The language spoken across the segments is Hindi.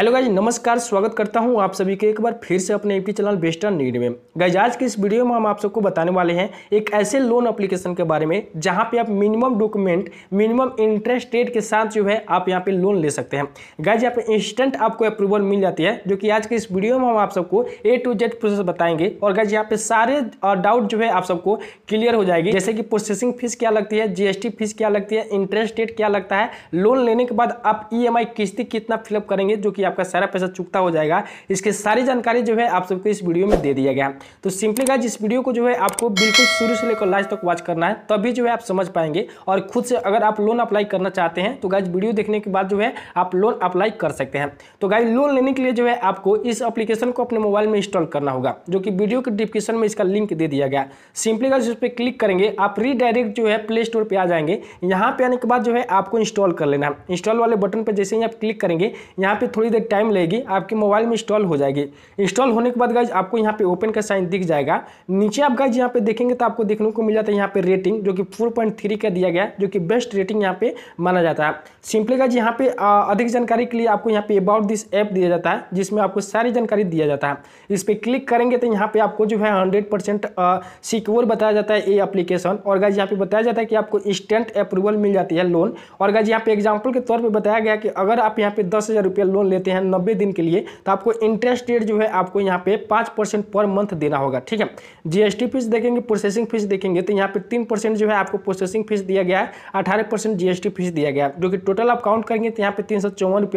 हेलो गाइज नमस्कार स्वागत करता हूं आप सभी के एक बार फिर से अपने यूट्यूब चैनल बेस्टर नीड में गाइज आज के इस वीडियो में हम आप सबको बताने वाले हैं एक ऐसे लोन एप्लीकेशन के बारे में जहां पे आप minimum document minimum interest rate के साथ जो है आप यहां पे लोन ले सकते हैं गाइज यहाँ पे इंस्टेंट आपको अप्रूवल मिल जाती है जो कि आज के इस वीडियो में हम आप सबको ए टू जेड प्रोसेस बताएंगे और गाइज यहाँ पे सारे डाउट जो है आप सबको क्लियर हो जाएगी जैसे कि प्रोसेसिंग फीस क्या लगती है जीएसटी फीस क्या लगती है इंटरेस्ट रेट क्या लगता है लोन लेने के बाद आप ई e किस्ती कितना फिलअप करेंगे जो कि आपका सारा पैसा चुकता हो जाएगा इसकी सारी जानकारी जो है आप सबको इस वीडियो में दे दिया गया तो सिंपली गाइज इस वीडियो को जो है आपको बिल्कुल शुरू से लेकर लास्ट तक वॉच करना है तभी जो है आप समझ पाएंगे और खुद से अगर आप लोन अप्लाई करना चाहते हैं तो गाइज वीडियो देखने के बाद जो है आप लोन अप्लाई कर सकते हैं तो गाइज लोन लेने के लिए जो है आपको इस अप्लीकेशन को अपने मोबाइल में इंस्टॉल करना होगा जो कि वीडियो के डिस्क्रिप्शन में इसका लिंक दे दिया गया सिंपली गाइज उस पर क्लिक करेंगे आप रीडायरेक्ट जो है प्ले स्टोर पर आ जाएंगे यहाँ पे आने के बाद जो है आपको इंस्टॉल कर लेना है इंस्टॉल वाले बटन पर जैसे ही आप क्लिक करेंगे यहाँ पे थोड़ी थोड़ी देर टाइम लेगी आपके मोबाइल में इंस्टॉल हो जाएगी इंस्टॉल होने के बाद गाइज आपको यहाँ पे ओपन का साइन दिख जाएगा नीचे आप गाइज यहाँ पे देखेंगे तो आपको देखने को मिल जाता है यहाँ पे रेटिंग जो कि फोर का दिया गया जो कि बेस्ट रेटिंग यहाँ पे माना जाता है सिंपली गाइज यहाँ पे अधिक जानकारी के लिए आपको यहाँ पे अबाउट दिस ऐप दिया जाता है जिसमें आपको सारी जानकारी दिया जाता है इस पर क्लिक करेंगे तो यहाँ पे आपको जो है हंड्रेड परसेंट सिक्योर बताया जाता है ये अप्लीकेशन और गाइज यहाँ पे बताया जाता है कि आपको इंस्टेंट अप्रूवल मिल जाती है लोन और गाइज यहाँ पे एग्जाम्पल के तौर पर बताया गया कि अगर आप यहाँ पे दस हज़ार लोन ले लेते हैं नब्बे दिन के लिए तो आपको इंटरेस्ट रेट जो है आपको यहाँ पे पाँच परसेंट पर मंथ देना होगा ठीक है जीएसटी फीस देखेंगे प्रोसेसिंग फीस देखेंगे तो यहाँ पे तीन परसेंट जो है आपको प्रोसेसिंग फीस दिया गया है अठारह परसेंट जीएसटी फीस दिया गया जो कि टोटल आप काउंट करेंगे तो यहाँ पे तीन सौ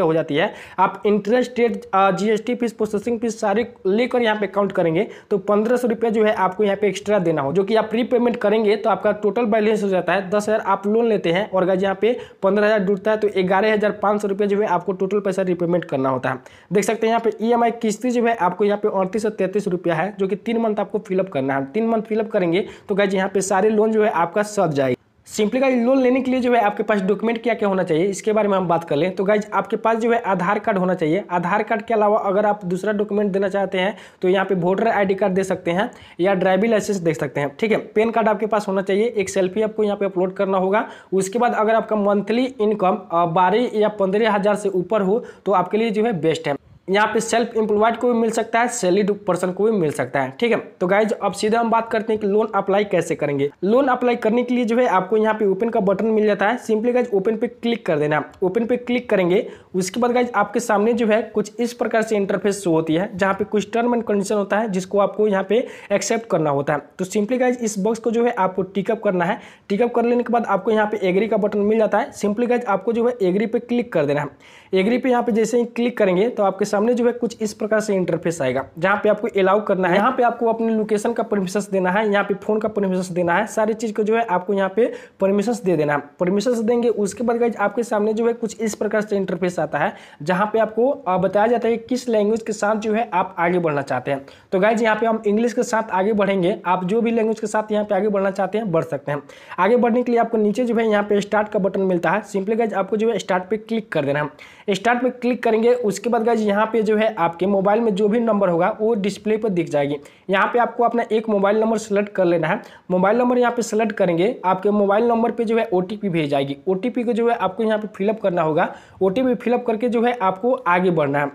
हो जाती है आप interest rate GST fees processing fees सारे लेकर यहाँ पे काउंट करेंगे तो पंद्रह सौ रुपया जो है आपको यहाँ पे एक्स्ट्रा देना हो जो कि आप प्री पेमेंट करेंगे तो आपका टोटल बैलेंस हो जाता है दस हजार आप लोन लेते हैं और अगर यहाँ पे पंद्रह हजार जुड़ता है तो ग्यारह हजार पाँच सौ रुपया जो है आपको टोटल पैसा रिपेमेंट करना होता है देख सकते हैं यहाँ पे ईएमआई e किस्ती जो है आपको यहाँ पे अड़तीस सौ तैतीस रुपया है जो कि तीन मंथ आपको फिलअप करना है तीन मंथ फिलअप करेंगे तो गाइज यहाँ पे सारे लोन जो है आपका सद जाएगी सिंपली गाइज लोन लेने के लिए जो है आपके पास डॉक्यूमेंट क्या क्या होना चाहिए इसके बारे में हम बात कर लें तो गाइज आपके पास जो है आधार कार्ड होना चाहिए आधार कार्ड के अलावा अगर आप दूसरा डॉक्यूमेंट देना चाहते हैं तो यहाँ पे वोटर आईडी कार्ड दे सकते हैं या ड्राइविंग लाइसेंस दे सकते हैं ठीक है पेन कार्ड आपके पास होना चाहिए एक सेल्फी आपको यहाँ पे अपलोड करना होगा उसके बाद अगर आपका मंथली इनकम बारह या पंद्रह से ऊपर हो तो आपके लिए जो है बेस्ट है यहाँ पे सेल्फ एम्प्लॉयड को भी मिल सकता है सैलरीड पर्सन को भी मिल सकता है ठीक है तो गाइज अब सीधे हम बात करते हैं कि लोन अप्लाई कैसे करेंगे लोन अप्लाई करने के लिए जो है आपको यहाँ पे ओपन का बटन मिल जाता है सिंपली गाइज ओपन पे क्लिक कर देना ओपन पे क्लिक करेंगे उसके बाद गाइज आपके सामने जो है कुछ इस प्रकार से इंटरफेस शो होती है जहाँ पे कुछ टर्म एंड कंडीशन होता है जिसको आपको यहाँ पे एक्सेप्ट करना होता है तो सिंपली गाइज इस बॉक्स को जो है आपको टिकअप करना है टिकअप कर लेने के बाद आपको यहाँ पे एग्री का बटन मिल जाता है सिंपली गाइज आपको जो है एग्री पे क्लिक कर देना है एग्री पे यहाँ पे जैसे ही क्लिक करेंगे तो आपके सामने जो है कुछ इस प्रकार से इंटरफेस आएगा जहाँ पे आपको अलाउ करना है यहाँ पे आपको अपने लोकेशन का परमिशन देना है यहाँ पे फोन का परमिशन देना है सारी चीज को जो है आपको यहाँ पे परमिशन दे देना है परमिशन देंगे उसके बाद आपके सामने जो है कुछ इस प्रकार से इंटरफेस आता है जहाँ पे आपको बताया जाता है किस लैंग्वेज के साथ जो है आप आगे बढ़ना चाहते हैं तो गाइज यहाँ पे हम इंग्लिश के साथ आगे बढ़ेंगे आप जो भी लैंग्वेज के साथ यहाँ पे आगे बढ़ना चाहते हैं बढ़ सकते हैं आगे बढ़ने के लिए आपको नीचे जो है यहाँ पे स्टार्ट का बटन मिलता है सिंपली गाइज आपको जो है स्टार्ट पे क्लिक कर देना है स्टार्ट पे क्लिक करेंगे उसके बाद गाइज यहाँ यहाँ पे जो है आपके मोबाइल में जो भी नंबर होगा वो डिस्प्ले पर दिख जाएगी यहाँ पे आपको अपना एक मोबाइल नंबर सेलेक्ट कर लेना है मोबाइल नंबर यहाँ पे सेलेक्ट करेंगे आपके मोबाइल नंबर पे जो है ओ भेज जाएगी ओ को जो है आपको यहाँ पे फिलअप करना होगा ओ फिलअप करके जो है आपको आगे बढ़ना है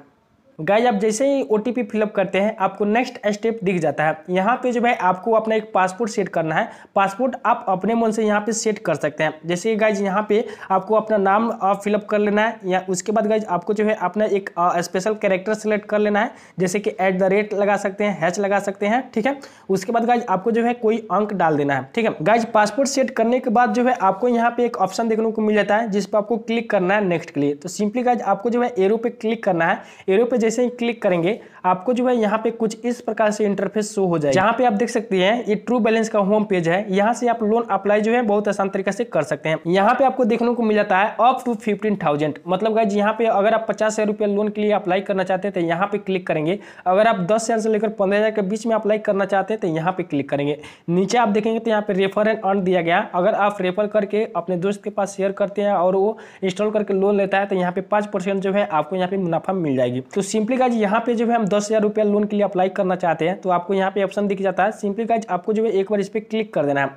गाइज आप जैसे ही ओ फिलअप करते हैं आपको नेक्स्ट स्टेप दिख जाता है यहाँ पे जो है आपको अपना एक पासपोर्ट सेट करना है पासपोर्ट आप अपने मन से यहाँ पे सेट कर सकते हैं जैसे गाइज यहाँ पे आपको अपना नाम फिलअप कर लेना है या उसके बाद गाइज आपको जो है अपना एक स्पेशल कैरेक्टर सेलेक्ट कर लेना है जैसे कि एट द रेट लगा सकते हैं हैच लगा सकते हैं ठीक है उसके बाद गाइज आपको जो है कोई अंक डाल देना है ठीक है गाइज पासपोर्ट सेट करने के बाद जो है आपको यहाँ पे एक ऑप्शन देखने को मिल जाता है जिस पर आपको क्लिक करना है नेक्स्ट के लिए तो सिंपली गाइज आपको जो है एरो पे क्लिक करना है एरो पे जैसे ही क्लिक करेंगे आपको जो है यहाँ पे कुछ इस प्रकार से इंटरफेस शो हो जाए जहाँ पे आप देख सकते हैं ये ट्रू बैलेंस का होम पेज है यहाँ से आप लोन अप्लाई जो है बहुत आसान तरीके से कर सकते हैं यहाँ पे आपको देखने को मिल जाता है अप टू फिफ्टीन थाउजेंड मतलब यहाँ पे अगर आप पचास हजार लोन के लिए अप्लाई करना चाहते हैं तो यहाँ पे क्लिक करेंगे अगर आप दस हजार से लेकर पंद्रह हजार के बीच में अप्लाई करना चाहते हैं तो यहाँ पे क्लिक करेंगे नीचे आप देखेंगे तो यहाँ पे रेफर एंड अर्न दिया गया अगर आप रेफर करके अपने दोस्त के पास शेयर करते हैं और वो इंस्टॉल करके लोन लेता है तो यहाँ पे पाँच जो है आपको यहाँ पे मुनाफा मिल जाएगी तो सिंपली का यहाँ पे जो है हम दस हज़ार रुपया लोन के लिए अप्लाई करना चाहते हैं तो आपको यहाँ पे ऑप्शन दिख जाता है सिंपली गाइज आपको जो है एक बार इस पर क्लिक कर देना है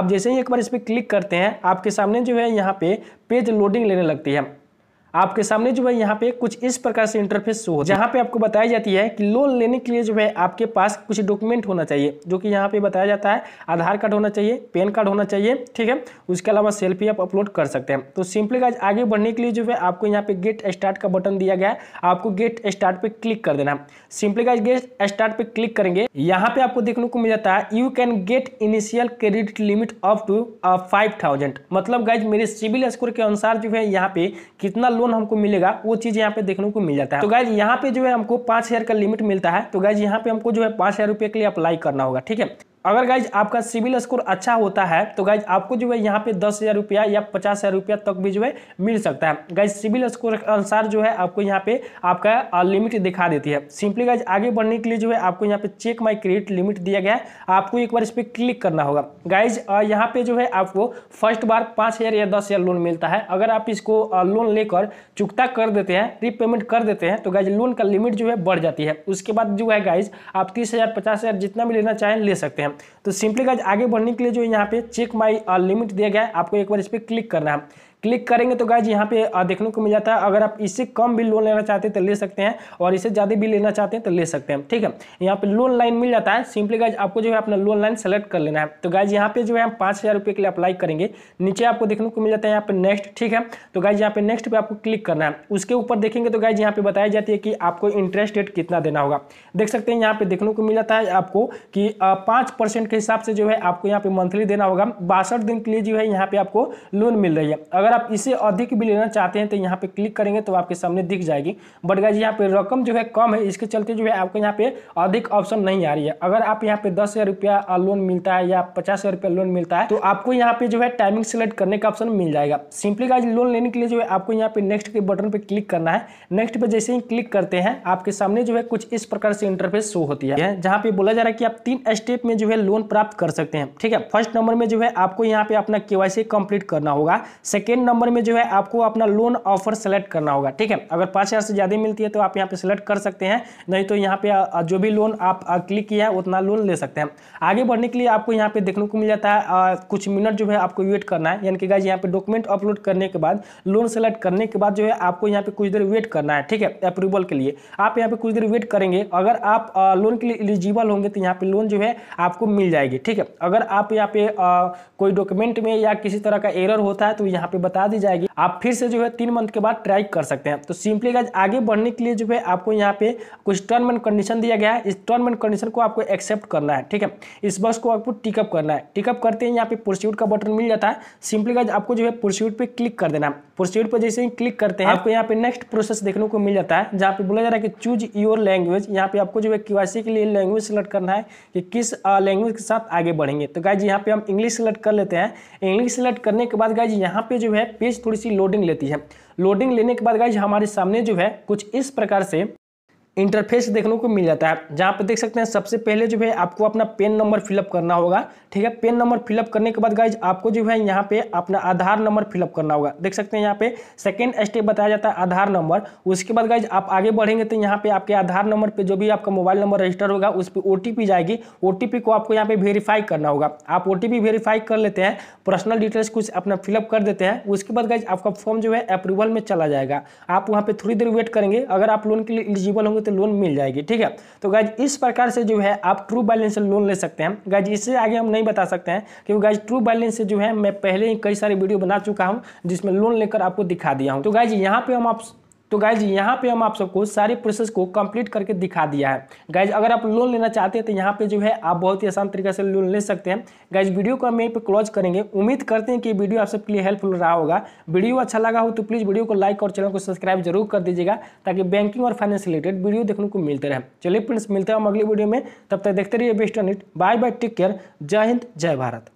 आप जैसे ही एक बार इस पर क्लिक करते हैं आपके सामने जो है यहाँ पे पेज लोडिंग लेने लगती है आपके सामने जो है यहाँ पे कुछ इस प्रकार से इंटरफेस शो हो जहाँ पे आपको बताया जाती है कि लोन लेने के लिए जो है आपके पास कुछ डॉक्यूमेंट होना चाहिए जो कि यहाँ पे बताया जाता है आधार कार्ड होना चाहिए पैन कार्ड होना चाहिए ठीक है उसके अलावा सेल्फी आप अपलोड कर सकते हैं तो सिंपली गाइज आगे बढ़ने के लिए जो है आपको यहाँ पे गेट स्टार्ट का बटन दिया गया है आपको गेट स्टार्ट पे क्लिक कर देना सिंपली गाइज गेट स्टार्ट पे क्लिक करेंगे यहाँ पे आपको देखने को मिल जाता है you can get initial credit limit up to five मतलब गाइज मेरे सिविल स्कोर के अनुसार जो है यहाँ पे कितना लोन लोन हमको मिलेगा वो चीज यहाँ पे देखने को मिल जाता है तो गाइज यहाँ पे जो है हमको पांच का लिमिट मिलता है तो गाइज यहाँ पे हमको जो है पांच के लिए अप्लाई करना होगा ठीक है अगर गाइज आपका सिविल स्कोर अच्छा होता है तो गाइज आपको जो है यहाँ पे दस हज़ार रुपया या पचास हज़ार रुपया तक भी जो है मिल सकता है गाइज सिविल स्कोर के अनुसार जो है आपको यहाँ पे आपका लिमिट दिखा देती है सिंपली गाइज आगे बढ़ने के लिए जो है आपको यहाँ पे चेक माई क्रेडिट लिमिट दिया गया है आपको एक बार इस पर क्लिक करना होगा गाइज यहाँ पे जो है आपको फर्स्ट बार पाँच या दस लोन मिलता है अगर आप इसको लोन लेकर चुकता कर देते हैं रीपेमेंट कर देते हैं तो गाइज लोन का लिमिट जो है बढ़ जाती है उसके बाद जो है गाइज आप तीस हज़ार जितना भी लेना चाहें ले सकते हैं तो सिंपली गाइज आगे बढ़ने के लिए जो यहाँ पे चेक माई लिमिट दिया गया है आपको एक बार इस पर क्लिक करना है क्लिक करेंगे तो गाइज यहाँ पे देखने को मिल जाता है अगर आप इससे कम भी लोन लेना चाहते हैं तो ले सकते हैं और इससे ज़्यादा भी लेना चाहते हैं तो ले सकते हैं ठीक है यहाँ पे लोन लाइन मिल जाता है सिंपली गाइज आपको जो है अपना लोन लाइन सेलेक्ट कर लेना है तो गाइज यहाँ पे जो है हम पाँच के लिए अप्लाई करेंगे नीचे आपको देखने को मिल जाता है यहाँ पे नेक्स्ट ठीक है तो गाइज यहाँ पे नेक्स्ट पे आपको क्लिक करना है उसके ऊपर देखेंगे तो गाइज यहाँ पे बताया जाती है कि आपको इंटरेस्ट रेट कितना देना होगा देख सकते हैं यहाँ पे देखने को मिल जाता है आपको कि पाँच परसेंट के हिसाब से जो है आपको यहाँ पे मंथली देना होगा बासठ दिन के लिए जो है यहाँ पे आपको लोन मिल रही है अगर आप इसे अधिक भी लेना चाहते हैं तो यहाँ पे क्लिक करेंगे तो आपके सामने दिख जाएगी बट गाइज यहाँ पे रकम जो है कम है इसके चलते जो है आपको यहाँ पे अधिक ऑप्शन नहीं आ रही है अगर आप यहाँ पे दस हज़ार रुपया लोन मिलता है या पचास हज़ार रुपया लोन मिलता है तो आपको यहाँ पे जो है टाइमिंग सेलेक्ट करने का ऑप्शन मिल जाएगा सिंपली गाइज लोन लेने के लिए जो है आपको यहाँ पे नेक्स्ट के बटन पर क्लिक करना है नेक्स्ट पे जैसे ही क्लिक करते हैं आपके सामने जो है कुछ इस प्रकार से इंटरफेस शो होती है जहाँ पे बोला जा रहा है कि आप तीन स्टेप में जो है लोन प्राप्त कर सकते हैं ठीक है फर्स्ट नंबर में जो है आपको यहाँ पे अपना केवाईसी कंप्लीट करना होगा सेकेंड सेकेंड नंबर में जो है आपको अपना लोन ऑफर सेलेक्ट करना होगा ठीक है अगर पाँच हज़ार से ज़्यादा मिलती है तो आप यहाँ पे सेलेक्ट कर सकते हैं नहीं तो यहाँ पे जो भी लोन आप क्लिक किया है उतना लोन ले सकते हैं आगे बढ़ने के लिए आपको यहाँ पे देखने को मिल जाता है आ, कुछ मिनट जो है आपको वेट करना है यानी कि गाइज यहाँ पे डॉक्यूमेंट अपलोड करने के बाद लोन सेलेक्ट करने के बाद जो है आपको यहाँ पे कुछ देर वेट करना है ठीक है अप्रूवल के लिए आप यहाँ पे कुछ देर वेट करेंगे अगर आप लोन के लिए एलिजिबल होंगे तो यहाँ पर लोन जो है आपको मिल जाएगी ठीक है अगर आप यहाँ पे कोई डॉक्यूमेंट में या किसी तरह का एरर होता है तो यहाँ पे बता दी जाएगी आप फिर से जो है तीन मंथ के बाद ट्राई कर सकते हैं तो सिंपली गाइज आगे बढ़ने के लिए जो है आपको यहाँ पे कुछ टर्म एंड कंडीशन दिया गया है इस टर्म एंड कंडीशन को आपको एक्सेप्ट करना है ठीक है इस बस को आपको टिकअप करना है टिकअप करते हैं यहाँ पे प्रोस्यूट का बटन मिल जाता है सिंपली गाइज आपको जो है प्रोस्यूट पर क्लिक कर देना है प्रोस्यूट पर जैसे ही क्लिक करते हैं आपको यहाँ पे नेक्स्ट प्रोसेस देखने को मिल जाता है जहाँ पे बोला जा रहा है कि चूज योर लैंग्वेज यहाँ पे आपको जो है क्यूआईसी के लिए लैंग्वेज सेलेक्ट करना है कि किस लैंग्वेज के साथ आगे बढ़ेंगे तो गाइज यहाँ पे हम इंग्लिश सेलेक्ट कर लेते हैं इंग्लिश सेलेक्ट करने के बाद गाइज यहाँ पे जो है पेज थोड़ी सी लोडिंग लेती है लोडिंग लेने के बाद गाइज हमारे सामने जो है कुछ इस प्रकार से इंटरफेस देखने को मिल जाता है जहाँ पर देख सकते हैं सबसे पहले जो है आपको अपना पेन नंबर फिलअप करना होगा ठीक है पेन नंबर फिलअप करने के बाद गाइज आपको जो है यहाँ पे अपना आधार नंबर फिलअप करना होगा देख सकते हैं यहाँ पे सेकेंड स्टेप बताया जाता है आधार नंबर उसके बाद गाइज आप आगे बढ़ेंगे तो यहाँ पे आपके आधार नंबर पर जो भी आपका मोबाइल नंबर रजिस्टर होगा उस पर ओ जाएगी ओ को आपको यहाँ पे वेरीफाई करना होगा आप ओ वेरीफाई कर लेते हैं पर्सनल डिटेल्स कुछ अपना फिलअप कर देते हैं उसके बाद गाइज आपका फॉर्म जो है अप्रूवल में चला जाएगा आप वहाँ पर थोड़ी देर वेट करेंगे अगर आप लोन के लिए एलिजिबल होंगे तो सकते तो लोन मिल जाएगी ठीक है तो गाइज इस प्रकार से जो है आप ट्रू बैलेंस से लोन ले सकते हैं गाइज इससे आगे हम नहीं बता सकते हैं क्योंकि गाइज ट्रू बैलेंस से जो है मैं पहले ही कई सारे वीडियो बना चुका हूँ जिसमें लोन लेकर आपको दिखा दिया हूँ तो गाइज यहाँ पे हम आप तो गाइज यहाँ पे हम आप सबको सारी प्रोसेस को कंप्लीट करके दिखा दिया है गाइज अगर आप लोन लेना चाहते हैं तो यहाँ पे जो है आप बहुत ही आसान तरीके से लोन ले सकते हैं गाइज वीडियो को हम यहीं पे क्लोज करेंगे उम्मीद करते हैं कि वीडियो आप सबके लिए हेल्पफुल रहा होगा वीडियो अच्छा लगा हो तो प्लीज़ वीडियो को लाइक और चैनल को सब्सक्राइब जरूर कर दीजिएगा ताकि बैंकिंग और फाइनेंस रिलेटेड वीडियो देखने को मिलते रहे चलिए फ्रेंड्स मिलते हैं हम अगले वीडियो में तब तक देखते रहिए Best On It bye bye take care जय हिंद जय भारत